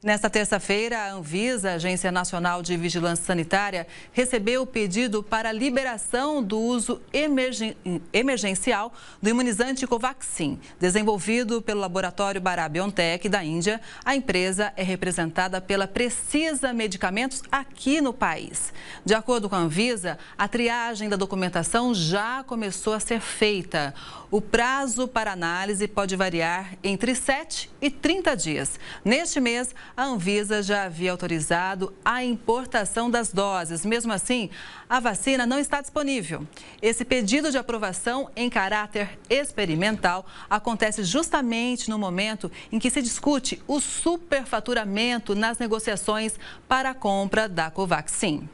Nesta terça-feira, a Anvisa, Agência Nacional de Vigilância Sanitária, recebeu o pedido para liberação do uso emergen... emergencial do imunizante Covaxin. Desenvolvido pelo laboratório Bara Biotech da Índia, a empresa é representada pela Precisa Medicamentos aqui no país. De acordo com a Anvisa, a triagem da documentação já começou a ser feita. O prazo para análise pode variar entre 7 e 30 dias. Neste mês, a Anvisa já havia autorizado a importação das doses. Mesmo assim, a vacina não está disponível. Esse pedido de aprovação em caráter experimental acontece justamente no momento em que se discute o superfaturamento nas negociações para a compra da Covaxin.